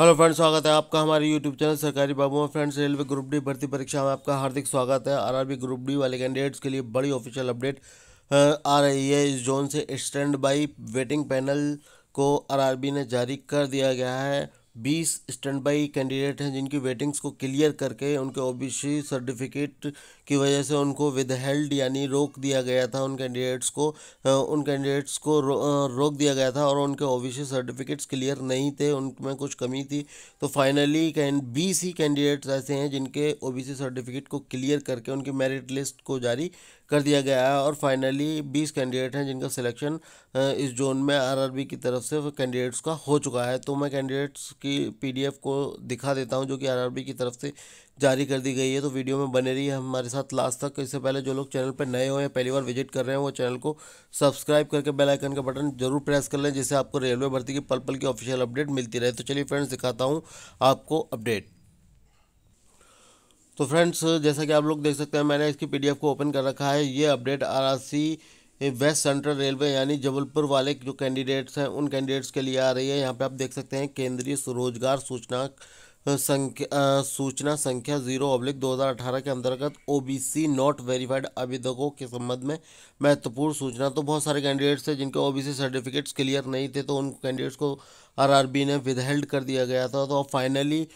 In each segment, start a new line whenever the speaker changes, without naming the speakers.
hello friends स्वागत है आपका हमारे यूट्यूब चैनल सरकारी बाबू फ्रेंड्स रेलवे ग्रुप डी भर्ती परीक्षा में आपका हार्दिक स्वागत है आरआरबी ग्रुप डी वाले कैंडिडेट्स के लिए बड़ी ऑफिशियल अपडेट आ रही है इस जोन से स्टैंड बाई वेटिंग पैनल को आरआरबी ने जारी कर दिया गया है बीस स्टैंड बाई कैंडिडेट हैं जिनकी वेटिंग्स को क्लियर करके उनके ओबीसी सर्टिफिकेट की वजह से उनको विदहेल्ड यानी रोक दिया गया था उन कैंडिडेट्स को उन कैंडिडेट्स को रो, रोक दिया गया था और उनके ओबीसी सर्टिफिकेट्स क्लियर नहीं थे उनमें कुछ कमी थी तो फाइनली कैन बीस ही कैंडिडेट्स ऐसे हैं जिनके ओ सर्टिफिकेट को क्लियर करके उनकी मेरिट लिस्ट को जारी कर दिया गया है और फाइनली बीस कैंडिडेट हैं जिनका सिलेक्शन इस जोन में आरआरबी की तरफ से कैंडिडेट्स का हो चुका है तो मैं कैंडिडेट्स की पीडीएफ को दिखा देता हूं जो कि आरआरबी की तरफ से जारी कर दी गई है तो वीडियो में बने रही है हमारे साथ लास्ट तक इससे पहले जो लोग चैनल पर नए हो या पहली बार विजिट कर रहे हैं वो चैनल को सब्सक्राइब करके बेल आइकन का बटन जरूर प्रेस कर लें जिससे आपको रेलवे भर्ती की पल पल की ऑफिशियल अपडेट मिलती रहे तो चलिए फ्रेंड्स दिखाता हूँ आपको अपडेट तो फ्रेंड्स जैसा कि आप लोग देख सकते हैं मैंने इसकी पीडीएफ को ओपन कर रखा है ये update RRC West Central Railway यानी जबलपुर वाले जो कैंडिडेट्स हैं उन कैंडिडेट्स के लिए आ रही है यहाँ पे आप देख सकते हैं केंद्रीय रोजगार सूचना संख्या सूचना संख्या जीरो अब्लिक दो हज़ार अठारह के अंतर्गत ओबीसी नॉट वेरीफाइड आवेदकों के संबंध में महत्वपूर्ण सूचना तो बहुत सारे कैंडिडेट्स थे जिनके ओबीसी सर्टिफिकेट्स क्लियर नहीं थे तो उन कैंडिडेट्स को आरआरबी ने विदहेल्ड कर दिया गया था तो फाइनली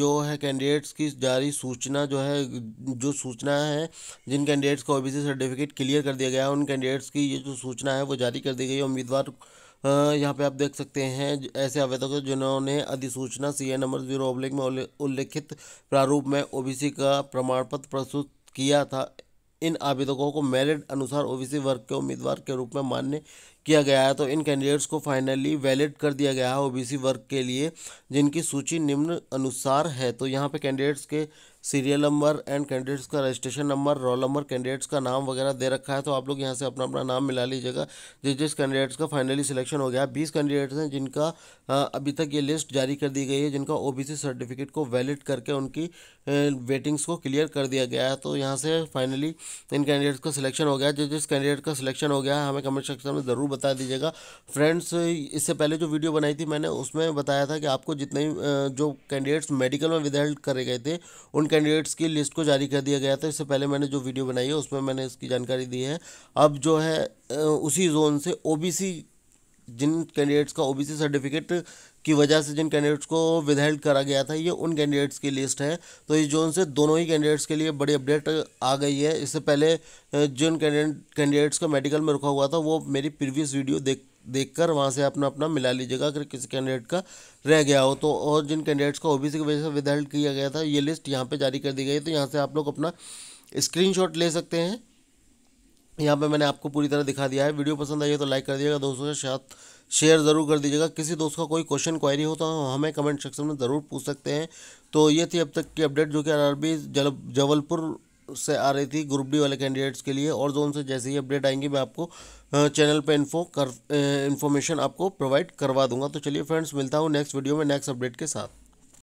जो है कैंडिडेट्स की जारी सूचना जो है जो सूचना है जिन कैंडिडेट्स को सी सर्टिफिकेट क्लियर कर दिया गया है उन कैंडिडेट्स की ये जो सूचना है वो जारी कर दी गई है उम्मीदवार यहाँ पे आप देख सकते हैं ऐसे आवेदक जिन्होंने अधिसूचना सी नंबर जीरो ओब्लिक में उल्लेखित प्रारूप में ओबीसी का प्रमाण पत्र प्रस्तुत किया था इन आवेदकों को मेरिट अनुसार ओबीसी वर्ग के उम्मीदवार के रूप में मान्य किया गया है तो इन कैंडिडेट्स को फाइनली वैलिड कर दिया गया है ओबीसी वर्ग के लिए जिनकी सूची निम्न अनुसार है तो यहाँ पे कैंडिडेट्स के सीरियल नंबर एंड कैंडिडेट्स का registration number roll number candidates का नाम वगैरह दे रखा है तो आप लोग यहाँ से अपना अपना नाम मिला लीजिएगा जिस जिस कैंडिडेट्स का फाइनली सिलेक्शन हो गया बीस कैंडिडेट्स हैं जिनका अभी तक ये लिस्ट जारी कर दी गई है जिनका ओ सर्टिफिकेट को वैलिड करके उनकी वेटिंग्स को क्लियर कर दिया गया है तो यहाँ से फाइनली इन कैंडिडेट्स का सिलेक्शन हो गया जिस जिस कैंडिडेट का सिलेक्शन हो गया हमें कमेंट सेक्शन में ज़रूर बता दीजिएगा फ्रेंड्स इससे पहले जो वीडियो बनाई थी मैंने उसमें बताया था कि आपको जितने जो कैंडिडेट्स मेडिकल में विदहेल्ड करे गए थे उन कैंडिडेट्स की लिस्ट को जारी कर दिया गया था इससे पहले मैंने जो वीडियो बनाई है उसमें मैंने इसकी जानकारी दी है अब जो है उसी जोन से ओ जिन कैंडिडेट्स का ओबीसी सर्टिफिकेट की वजह से जिन कैंडिडेट्स को विदहेल्ड करा गया था ये उन कैंडिडेट्स की लिस्ट है तो इस जोन से दोनों ही कैंडिडेट्स के लिए बड़ी अपडेट आ गई है इससे पहले जिन कैंडिडेट्स का मेडिकल में रुका हुआ था वो मेरी प्रीवियस वीडियो देख देखकर वहाँ से अपना अपना मिला लीजिएगा अगर किसी कैंडिडेट का रह गया हो तो और जिन कैंडिडेट्स का ओबीसी की वजह से विदहेल्ड किया गया था ये लिस्ट यहाँ पे जारी कर दी गई है तो यहाँ से आप लोग अपना स्क्रीनशॉट ले सकते हैं यहाँ पे मैंने आपको पूरी तरह दिखा दिया है वीडियो पसंद आई है तो लाइक कर दिएगा दोस्तों के साथ शेयर ज़रूर कर दीजिएगा किसी दोस्त का कोई क्वेश्चन क्वायरी हो तो हमें कमेंट सेक्शन में ज़रूर पूछ सकते हैं तो ये थी अब तक की अपडेट जो कि जल जबलपुर से आ रही थी ग्रुप डी वाले कैंडिडेट्स के लिए और जोन से जैसे ही अपडेट आएंगी मैं आपको चैनल पे इन्फो कर इन्फॉर्मेशन आपको प्रोवाइड करवा दूंगा तो चलिए फ्रेंड्स मिलता हूँ नेक्स्ट वीडियो में नेक्स्ट अपडेट के साथ